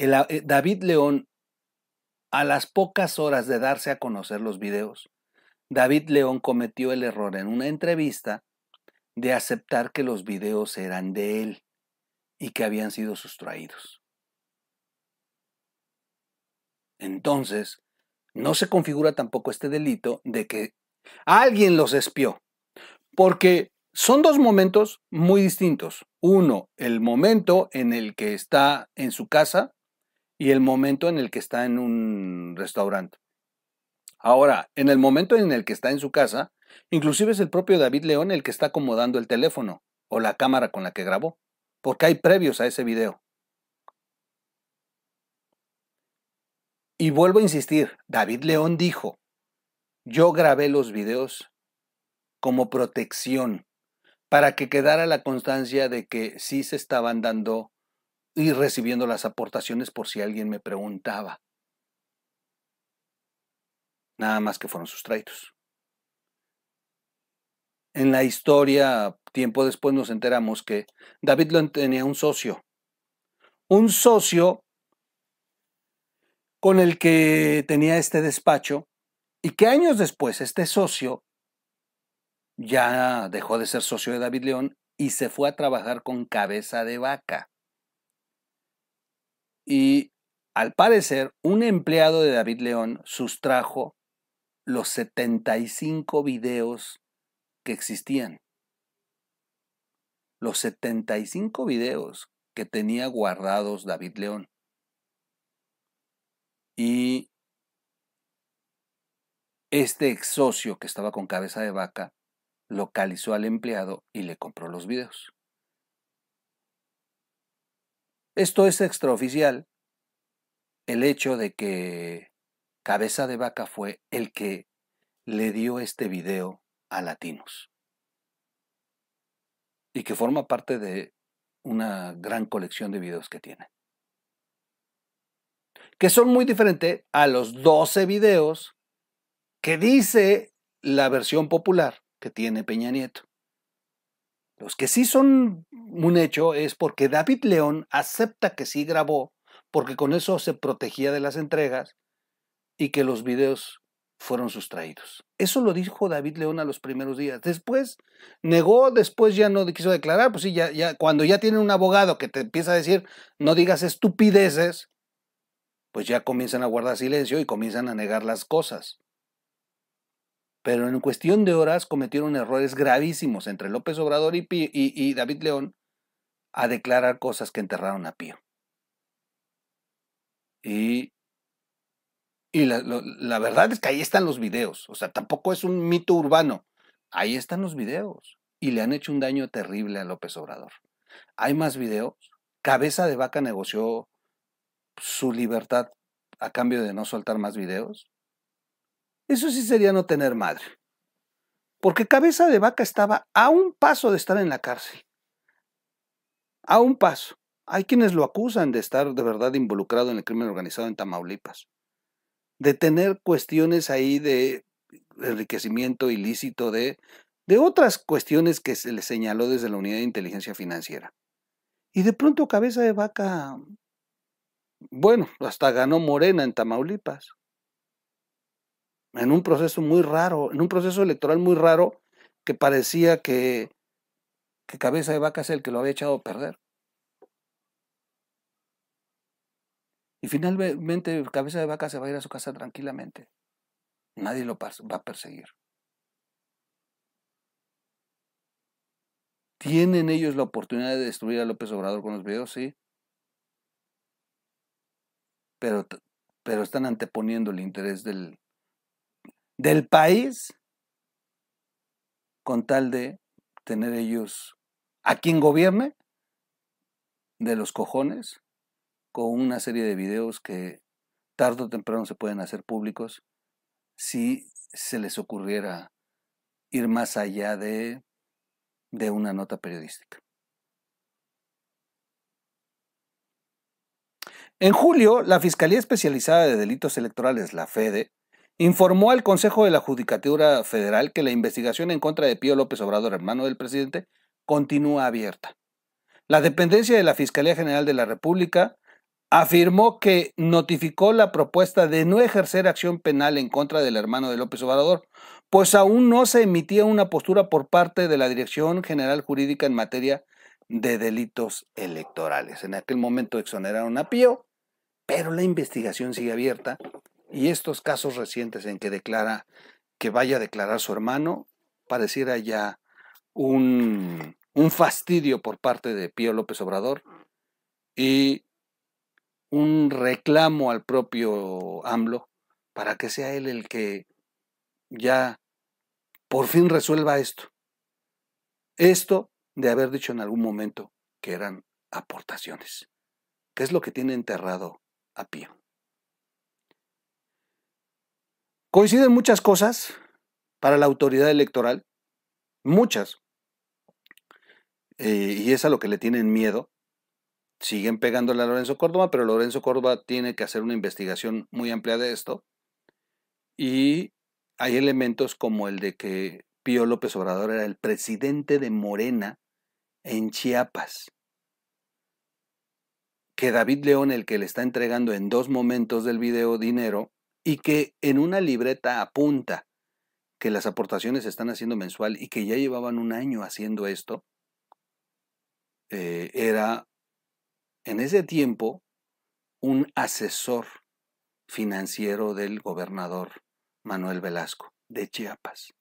Eh, David León, a las pocas horas de darse a conocer los videos, David León cometió el error en una entrevista de aceptar que los videos eran de él y que habían sido sustraídos. Entonces, no se configura tampoco este delito de que alguien los espió, porque son dos momentos muy distintos. Uno, el momento en el que está en su casa y el momento en el que está en un restaurante. Ahora, en el momento en el que está en su casa, inclusive es el propio David León el que está acomodando el teléfono o la cámara con la que grabó, porque hay previos a ese video. Y vuelvo a insistir, David León dijo, yo grabé los videos como protección para que quedara la constancia de que sí se estaban dando y recibiendo las aportaciones por si alguien me preguntaba. Nada más que fueron sustraídos En la historia, tiempo después nos enteramos que David León tenía un socio. Un socio con el que tenía este despacho y que años después este socio ya dejó de ser socio de David León y se fue a trabajar con cabeza de vaca. Y al parecer, un empleado de David León sustrajo los 75 videos que existían. Los 75 videos que tenía guardados David León. Y este ex socio que estaba con cabeza de vaca localizó al empleado y le compró los videos. Esto es extraoficial. El hecho de que Cabeza de Vaca fue el que le dio este video a Latinos y que forma parte de una gran colección de videos que tiene. Que son muy diferentes a los 12 videos que dice la versión popular que tiene Peña Nieto. Los que sí son un hecho es porque David León acepta que sí grabó, porque con eso se protegía de las entregas y que los videos fueron sustraídos. Eso lo dijo David León a los primeros días. Después negó, después ya no quiso declarar. Pues sí, ya, ya, cuando ya tiene un abogado que te empieza a decir no digas estupideces, pues ya comienzan a guardar silencio y comienzan a negar las cosas pero en cuestión de horas cometieron errores gravísimos entre López Obrador y, y, David León a declarar cosas que enterraron a Pío. Y, y la, la verdad es que ahí están los videos, o sea, tampoco es un mito urbano, ahí están los videos y le han hecho un daño terrible a López Obrador. Hay más videos. Cabeza de Vaca negoció su libertad a cambio de no soltar más videos. Eso sí sería no tener madre. Porque cabeza de vaca estaba a un paso de estar en la cárcel. A un paso. Hay quienes lo acusan de estar de verdad involucrado en el crimen organizado en Tamaulipas. De tener cuestiones ahí de enriquecimiento ilícito, de, de otras cuestiones que se le señaló desde la unidad de inteligencia financiera. Y de pronto cabeza de vaca, bueno, hasta ganó Morena en Tamaulipas en un proceso muy raro, en un proceso electoral muy raro que parecía que, Cabeza de Vaca es el que lo había echado a perder. Y finalmente Cabeza de Vaca se va a ir a su casa tranquilamente. Nadie lo va a perseguir. ¿Tienen ellos la oportunidad de destruir a López Obrador con los videos? Sí. Pero, pero están anteponiendo el interés del, del país con tal de tener ellos a quien gobierne de los cojones con una serie de videos que tarde o temprano se pueden hacer públicos si se les ocurriera ir más allá de, de una nota periodística. En julio, la Fiscalía Especializada de Delitos Electorales, la FEDE, informó al Consejo de la Judicatura Federal que la investigación en contra de Pío López Obrador, hermano del presidente, continúa abierta. La dependencia de la Fiscalía General de la República afirmó que notificó la propuesta de no ejercer acción penal en contra del hermano de López Obrador, pues aún no se emitía una postura por parte de la Dirección General Jurídica en materia de delitos electorales. En aquel momento exoneraron a Pío, pero la investigación sigue abierta y estos casos recientes en que declara que vaya a declarar su hermano, pareciera ya un, fastidio por parte de Pío López Obrador y un reclamo al propio AMLO para que sea él el que ya por fin resuelva esto. Esto de haber dicho en algún momento que eran aportaciones, que es lo que tiene enterrado a Pío. Coinciden muchas cosas para la autoridad electoral, muchas. Eh, y es a lo que le tienen miedo. Siguen pegándole a Lorenzo Córdoba, pero Lorenzo Córdoba tiene que hacer una investigación muy amplia de esto. Y hay elementos como el de que Pío López Obrador era el presidente de Morena en Chiapas. Que David León, el que le está entregando en dos momentos del video dinero, y que en una libreta apunta que las aportaciones se están haciendo mensual y que ya llevaban un año haciendo esto, eh, era en ese tiempo un asesor financiero del gobernador Manuel Velasco de Chiapas.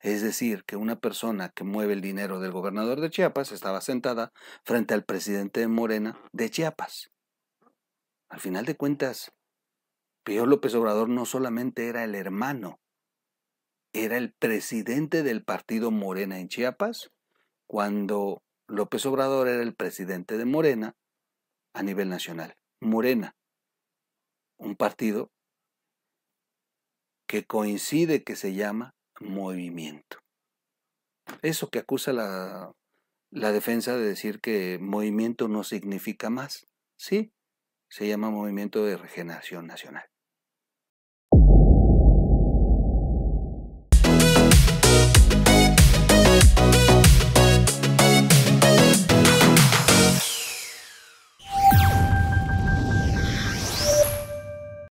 Es decir, que una persona que mueve el dinero del gobernador de Chiapas estaba sentada frente al presidente Morena de Chiapas. Al final de cuentas, Pío López Obrador no solamente era el hermano, era el presidente del partido Morena en Chiapas, cuando López Obrador era el presidente de Morena a nivel nacional. Morena, un partido que coincide que se llama movimiento. Eso que acusa la, la defensa de decir que movimiento no significa más, sí, se llama movimiento de regeneración nacional.